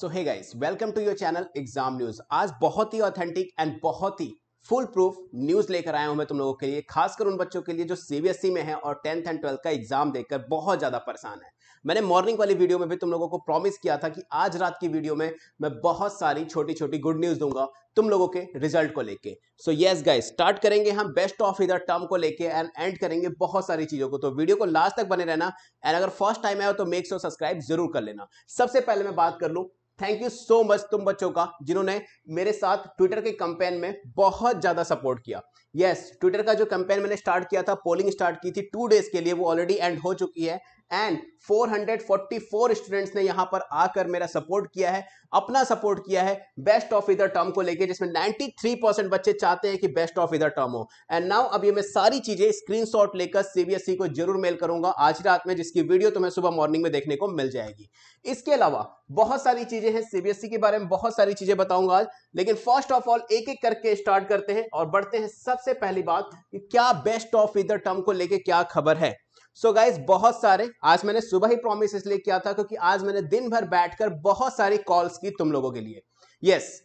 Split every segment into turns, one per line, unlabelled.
so hey guys welcome to your channel exam news आज बहुत ही authentic and बहुत ही full proof news लेकर आया हूं मैं तुम लोगों के लिए खासकर उन बच्चों के लिए जो सीबीएसई e में है और टेंथ एंड ट्वेल्थ का एग्जाम देकर बहुत ज्यादा परेशान है मैंने मॉर्निंग वाली वीडियो में भी तुम लोगों को प्रॉमिस किया था कि आज रात की वीडियो में मैं बहुत सारी छोटी छोटी गुड न्यूज दूंगा तुम लोगों के रिजल्ट को लेके सो यस गाइस स्टार्ट करेंगे हम बेस्ट ऑफ इधर टर्म को लेके एंड एंड करेंगे बहुत सारी चीजों को तो वीडियो को लास्ट तक बने रहना एंड अगर फर्स्ट टाइम आया तो मेक श्योर सब्सक्राइब जरूर कर लेना सबसे पहले मैं बात कर लूँ थैंक यू सो मच तुम बच्चों का जिन्होंने मेरे साथ ट्विटर के कंपेन में बहुत ज़्यादा सपोर्ट किया यस yes, ट्विटर का जो कंपेन मैंने स्टार्ट किया था पोलिंग स्टार्ट की थी टू डेज के लिए वो ऑलरेडी एंड हो चुकी है एंड 444 स्टूडेंट्स ने यहां पर आकर मेरा सपोर्ट किया है अपना सपोर्ट किया है बेस्ट ऑफ इधर टर्म को लेके जिसमें 93 परसेंट बच्चे चाहते हैं कि बेस्ट ऑफ इधर टर्म हो एंड नाउ अभी मैं सारी चीजें स्क्रीनशॉट लेकर सीबीएसई e को जरूर मेल करूंगा आज रात में जिसकी वीडियो तुम्हें सुबह मॉर्निंग में देखने को मिल जाएगी इसके अलावा बहुत सारी चीजें हैं सीबीएसई e के बारे में बहुत सारी चीजें बताऊंगा आज लेकिन फर्स्ट ऑफ ऑल एक एक करके स्टार्ट करते हैं और बढ़ते हैं सबसे पहली बात कि क्या बेस्ट ऑफ इधर टर्म को लेके क्या खबर है सो so गाइज बहुत सारे आज मैंने सुबह ही प्रॉमिस इसलिए किया था क्योंकि आज मैंने दिन भर बैठकर बहुत सारी कॉल्स की तुम लोगों के लिए यस yes,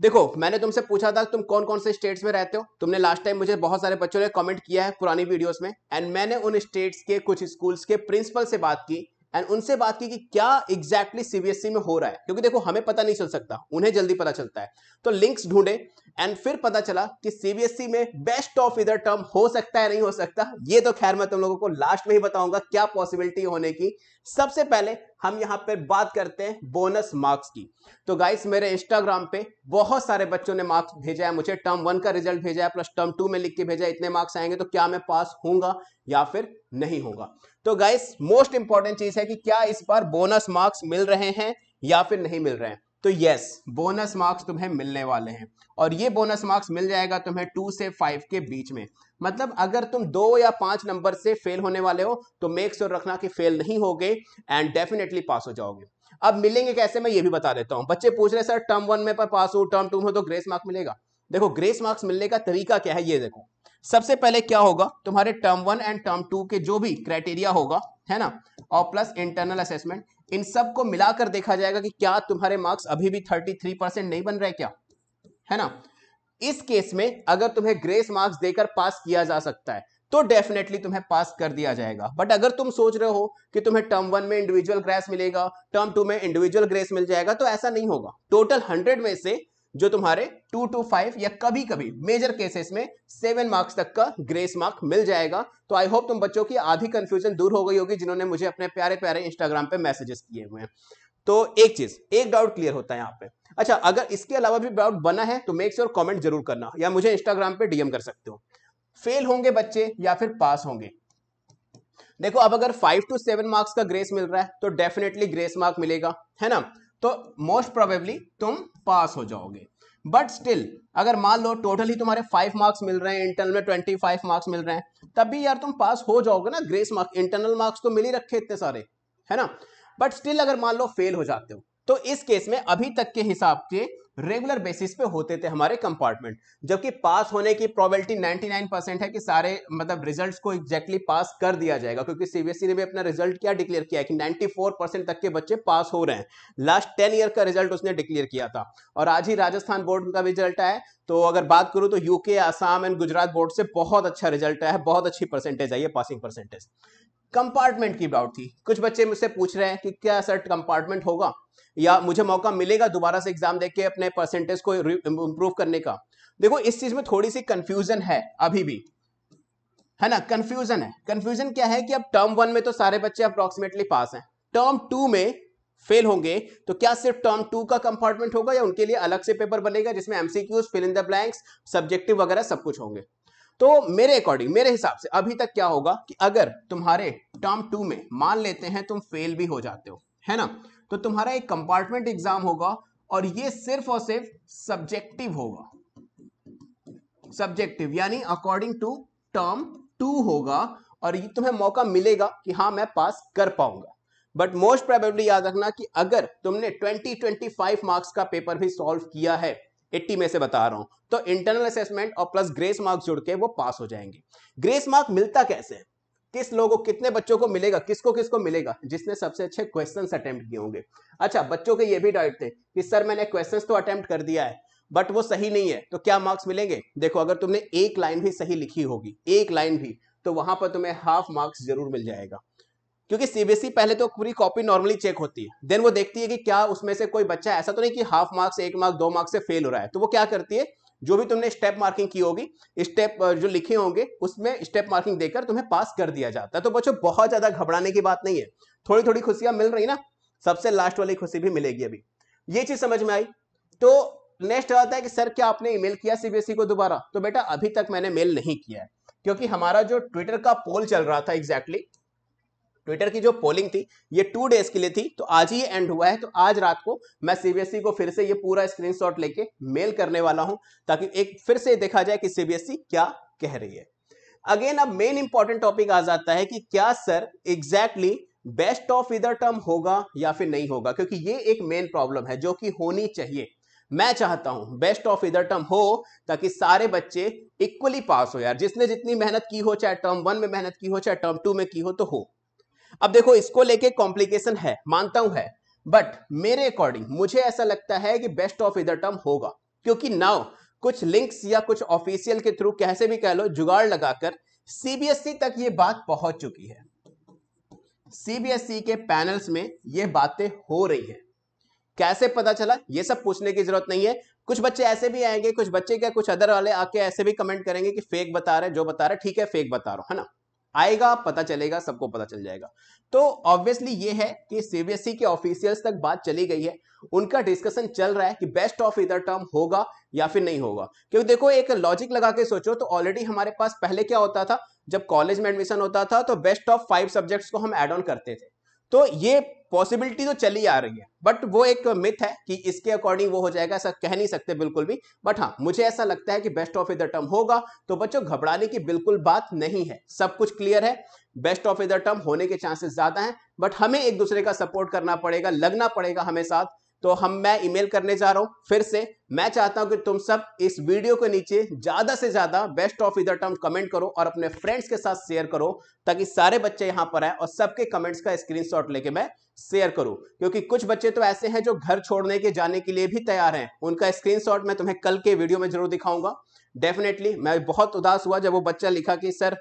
देखो मैंने तुमसे पूछा था तुम कौन कौन से स्टेट्स में रहते हो तुमने लास्ट टाइम मुझे बहुत सारे बच्चों ने कमेंट किया है पुरानी वीडियोस में एंड मैंने उन स्टेट्स के कुछ स्कूल्स के प्रिंसिपल से बात की एंड उनसे बात की कि क्या एग्जैक्टली exactly सीबीएसई e में हो रहा है क्योंकि देखो हमें पता नहीं चल सकता उन्हें जल्दी पता चलता है तो लिंक्स ढूंढे एंड फिर पता चला कि सीबीएसई e में बेस्ट ऑफ इधर टर्म हो सकता है नहीं हो सकता ये तो खैर मैं तुम लोगों को लास्ट में ही बताऊंगा क्या पॉसिबिलिटी होने की सबसे पहले हम यहाँ पर बात करते हैं बोनस मार्क्स की तो गाइस मेरे इंस्टाग्राम पे बहुत सारे बच्चों ने मार्क्स भेजा है मुझे टर्म वन का रिजल्ट भेजा है प्लस टर्म टू में लिख के भेजा है इतने मार्क्स आएंगे तो क्या मैं पास हूँ या फिर नहीं होगा तो गाइस मोस्ट इंपॉर्टेंट चीज है कि क्या इस बार बोनस मार्क्स मिल रहे हैं या फिर नहीं मिल रहे हैं तो यस बोनस मार्क्स तुम्हें मिलने वाले हैं और ये बोनस मार्क्स मिल जाएगा तुम्हें टू से फाइव के बीच में मतलब अगर तुम दो या पांच नंबर से फेल होने वाले हो तो मेक श्योर रखना कि फेल नहीं हो गए एंड डेफिनेटली पास हो जाओगे अब मिलेंगे कैसे मैं ये भी बता देता हूँ बच्चे पूछ रहे सर टर्म वन में पर पास हो टर्म टू हो तो ग्रेस मार्क्स मिलेगा देखो ग्रेस मार्क्स मिलने का तरीका क्या है ये देखो सबसे पहले क्या होगा तुम्हारे term one and term two के जो भी क्राइटेरिया होगा है ना और प्लस इंटरनल असेसमेंट इन सब को मिलाकर देखा जाएगा कि क्या तुम्हारे मार्क्स अभी भी 33 परसेंट नहीं बन रहे क्या है ना इस केस में अगर तुम्हें ग्रेस मार्क्स देकर पास किया जा सकता है तो डेफिनेटली तुम्हें पास कर दिया जाएगा बट अगर तुम सोच रहे हो कि तुम्हें टर्म वन में इंडिविजुअल ग्रेस मिलेगा टर्म टू में इंडिविजुअल ग्रेस मिल जाएगा तो ऐसा नहीं होगा टोटल हंड्रेड में से जो तुम्हारे टू टू फाइव या कभी कभी मेजर केसेस में सेवन मार्क्स तक का ग्रेस मार्क मिल जाएगा तो आई होप तुम बच्चों की आधी कंफ्यूजन दूर हो गई होगी जिन्होंने मुझे अपने प्यारे प्यारे इंस्टाग्राम पे मैसेजेस किए हुए हैं तो एक चीज एक डाउट क्लियर होता है यहाँ पे अच्छा अगर इसके अलावा भी डाउट बना है तो मेक श्योर कॉमेंट जरूर करना या मुझे इंस्टाग्राम पे डीएम कर सकते हो फेल होंगे बच्चे या फिर पास होंगे देखो अब अगर फाइव टू सेवन मार्क्स का ग्रेस मिल रहा है तो डेफिनेटली ग्रेस मार्क मिलेगा है ना तो मोस्ट प्रोबेबली तुम पास हो जाओगे बट स्टिल अगर मान लो टोटल ही तुम्हारे फाइव मार्क्स मिल रहे हैं इंटरनल में ट्वेंटी फाइव मार्क्स मिल रहे हैं तब भी यार तुम पास हो जाओगे ना ग्रेस मार्क्स इंटरनल मार्क्स तो मिल ही रखे इतने सारे है ना बट स्टिल अगर मान लो फेल हो जाते हो तो इस केस में अभी तक के हिसाब से रेगुलर बेसिस पे होते थे हमारे कंपार्टमेंट जबकि पास होने की प्रोबेबिलिटी 99 परसेंट है कि सारे मतलब रिजल्ट्स को एग्जैक्टली पास कर दिया जाएगा क्योंकि सीबीएसई e ने भी अपना रिजल्ट क्या डिक्लेयर किया कि 94 परसेंट तक के बच्चे पास हो रहे हैं लास्ट टेन ईयर का रिजल्ट उसने डिक्लेयर किया था और आज ही राजस्थान बोर्ड का रिजल्ट आया तो अगर बात करूं तो UK Assam and Gujarat board से बहुत अच्छा रिजल्ट आया है बहुत अच्छी परसेंटेज आई है पासिंग परसेंटेज कंपार्टमेंट की डाउट थी कुछ बच्चे मुझसे पूछ रहे हैं कि क्या सर कंपार्टमेंट होगा या मुझे मौका मिलेगा दोबारा से एग्जाम देके अपने परसेंटेज को इम्प्रूव करने का देखो इस चीज में थोड़ी सी कंफ्यूजन है अभी भी है ना कंफ्यूजन है कंफ्यूजन क्या है कि अब टर्म वन में तो सारे बच्चे अप्रोक्सीमेटली पास हैं टर्म टू में फेल होंगे तो क्या सिर्फ टर्म टू का कंपार्टमेंट होगा या उनके लिए अलग से पेपर बनेगा जिसमें MCQs fill in the blanks subjective वगैरह सब कुछ होंगे तो मेरे अकॉर्डिंग मेरे हिसाब से अभी तक क्या होगा कि अगर तुम्हारे टर्म टू में मान लेते हैं तुम फेल भी हो जाते हो है ना तो तुम्हारा एक कंपार्टमेंट एग्जाम होगा और ये सिर्फ और सिर्फ सब्जेक्टिव होगा सब्जेक्टिव यानी अकॉर्डिंग टू टर्म टू होगा और ये तुम्हें मौका मिलेगा कि हाँ मैं पास कर पाऊंगा बट मोस्ट प्रोबेबली याद रखना कि अगर तुमने 20 25 मार्क्स का पेपर भी सॉल्व किया है 80 में से बता रहा हूं तो इंटरनल असेसमेंट और प्लस ग्रेस मार्क्स जुड़ के वो पास हो जाएंगे ग्रेस मार्क मिलता कैसे किस लोगों कितने बच्चों को मिलेगा किसको किसको मिलेगा जिसने सबसे अच्छे क्वेश्चंस अटेम्प्ट किए होंगे अच्छा बच्चों के ये भी डाउट थे कि सर मैंने क्वेश्चंस तो अटेम्प्ट कर दिया है बट वो सही नहीं है तो क्या मार्क्स मिलेंगे देखो अगर तुमने एक लाइन भी सही लिखी होगी एक लाइन भी तो वहां पर तुम्हें हाफ मार्क्स जरूर मिल जाएगा क्योंकि सीबीएसई e पहले तो पूरी कॉपी नॉर्मली चेक होती है देन वो देखती है कि क्या उसमें से कोई बच्चा ऐसा तो नहीं कि हाफ मार्क्स एक मार्क दो मार्क्स से फेल हो रहा है तो वो क्या करती है जो भी तुमने स्टेप मार्किंग की होगी स्टेप जो लिखे होंगे उसमें स्टेप मार्किंग देकर तुम्हें पास कर दिया जाता है तो बच्चों बहुत ज्यादा घबराने की बात नहीं है थोड़ी थोड़ी खुशियां मिल रही ना सबसे लास्ट वाली खुशी भी मिलेगी अभी ये चीज समझ में आई तो नेक्स्ट आता है कि सर क्या आपने ईमेल किया सीबीएसई e को दोबारा तो बेटा अभी तक मैंने मेल नहीं किया है क्योंकि हमारा जो ट्विटर का पोल चल रहा था एग्जैक्टली exactly, ट्विटर की जो पोलिंग थी ये टू डेज के लिए थी तो आज ही ये एंड हुआ है तो आज रात को मैं सीबीएसई e को फिर से ये पूरा स्क्रीनशॉट लेके मेल करने वाला हूं ताकि एक फिर से देखा जाए कि सीबीएसई e क्या कह रही है अगेन अब मेन इंपॉर्टेंट टॉपिक आ जाता है कि क्या sir exactly best of either term होगा या फिर नहीं होगा क्योंकि ये एक मेन प्रॉब्लम है जो कि होनी चाहिए मैं चाहता हूं बेस्ट ऑफ इधर टर्म हो ताकि सारे बच्चे इक्वली पास हो यार जिसने जितनी मेहनत की हो चाहे टर्म वन में मेहनत की हो चाहे टर्म टू में की हो तो हो अब देखो इसको लेके कॉम्प्लिकेशन है मानता हूं है बट मेरे अकॉर्डिंग मुझे ऐसा लगता है कि बेस्ट ऑफ इधर टर्म होगा क्योंकि नाउ कुछ लिंक्स या कुछ ऑफिशियल के थ्रू कैसे भी कह लो जुगाड़ लगाकर सीबीएसई e तक ये बात पहुंच चुकी है सीबीएसई e के पैनल्स में ये बातें हो रही है कैसे पता चला ये सब पूछने की जरूरत नहीं है कुछ बच्चे ऐसे भी आएंगे कुछ बच्चे क्या कुछ अदर वाले आके ऐसे भी कमेंट करेंगे कि फेक बता रहे जो बता रहे ठीक है फेक बता रहा हूं है ना आएगा पता चलेगा सबको पता चल जाएगा तो ऑब्वियसली ये है कि सीबीएसई e के ऑफिशियल्स तक बात चली गई है उनका डिस्कशन चल रहा है कि बेस्ट ऑफ इधर टर्म होगा या फिर नहीं होगा क्योंकि देखो एक लॉजिक लगा के सोचो तो ऑलरेडी हमारे पास पहले क्या होता था जब कॉलेज में एडमिशन होता था तो बेस्ट ऑफ फाइव सब्जेक्ट्स को हम एड ऑन करते थे तो ये पॉसिबिलिटी तो चली आ रही है बट वो एक मिथ है कि इसके अकॉर्डिंग वो हो जाएगा ऐसा कह नहीं सकते बिल्कुल भी बट हाँ मुझे ऐसा लगता है कि बेस्ट ऑफ इधर टर्म होगा तो बच्चों घबराने की बिल्कुल बात नहीं है सब कुछ क्लियर है बेस्ट ऑफ इधर टर्म होने के चांसेस ज्यादा हैं बट हमें एक दूसरे का सपोर्ट करना पड़ेगा लगना पड़ेगा हमें साथ तो हम मैं ईमेल करने जा रहा हूँ फिर से मैं चाहता हूँ कि तुम सब इस वीडियो के नीचे ज़्यादा से ज़्यादा best of either term comment करो और अपने फ्रेंड्स के साथ शेयर करो ताकि सारे बच्चे यहाँ पर आए और सबके कमेंट्स का स्क्रीनशॉट लेके मैं शेयर करूँ क्योंकि कुछ बच्चे तो ऐसे हैं जो घर छोड़ने के जाने के लिए भी तैयार हैं उनका स्क्रीन मैं तुम्हें कल के वीडियो में जरूर दिखाऊंगा डेफिनेटली मैं बहुत उदास हुआ जब वो बच्चा लिखा कि सर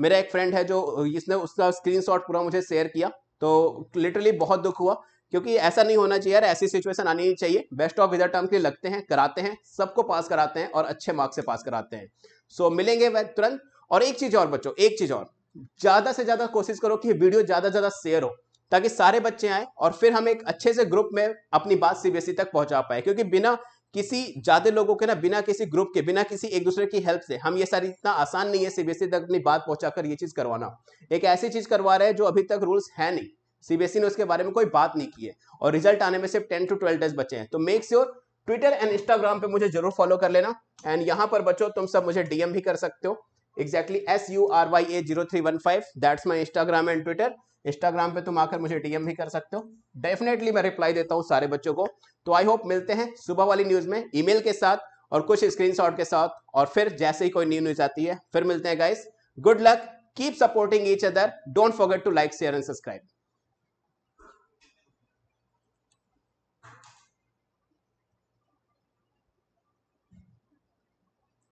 मेरा एक फ्रेंड है जो इसने उसका स्क्रीन पूरा मुझे शेयर किया तो लिटरली बहुत दुख हुआ क्योंकि ऐसा नहीं होना चाहिए यार ऐसी सिचुएशन आनी नहीं चाहिए बेस्ट ऑफ विदर टर्म के लगते हैं कराते हैं सबको पास कराते हैं और अच्छे मार्क्स से पास कराते हैं सो so, मिलेंगे वह तुरंत और एक चीज़ और बच्चों एक चीज़ और ज़्यादा से ज़्यादा कोशिश करो कि वीडियो ज़्यादा से ज़्यादा शेयर हो ताकि सारे बच्चे आए और फिर हम एक अच्छे से ग्रुप में अपनी बात सीबीएसई e तक पहुंचा पाए क्योंकि बिना किसी ज्यादा लोगों के ना बिना किसी ग्रुप के बिना किसी एक दूसरे की हेल्प से हम ये सारी इतना आसान नहीं है सीबीएसई e तक अपनी बात पहुंचाकर ये चीज करवाना एक ऐसी चीज करवा रहे हैं जो अभी तक रूल्स है नहीं सीबीएसई e ने उसके बारे में कोई बात नहीं की है और रिजल्ट आने में सिर्फ टेन टू ट्वेल्व डेज बचे हैं तो make sure Twitter and Instagram पे मुझे जरूर फॉलो कर लेना एंड यहाँ पर बच्चों तुम सब मुझे डीएम भी कर सकते हो exactly S U R Y A zero three one five that's my Instagram and Twitter Instagram पे तुम आकर मुझे डीएम भी कर सकते हो डेफिनेटली मैं रिप्लाई देता हूँ सारे बच्चों को तो आई होप मिलते हैं सुबह वाली न्यूज़ में ईमेल के साथ और कुछ स्क्रीनशॉट के साथ और फिर जैसे ही कोई न्यू न्यूज़ आती है फिर मिलते हैं guys good luck keep supporting each other don't forget to like share and subscribe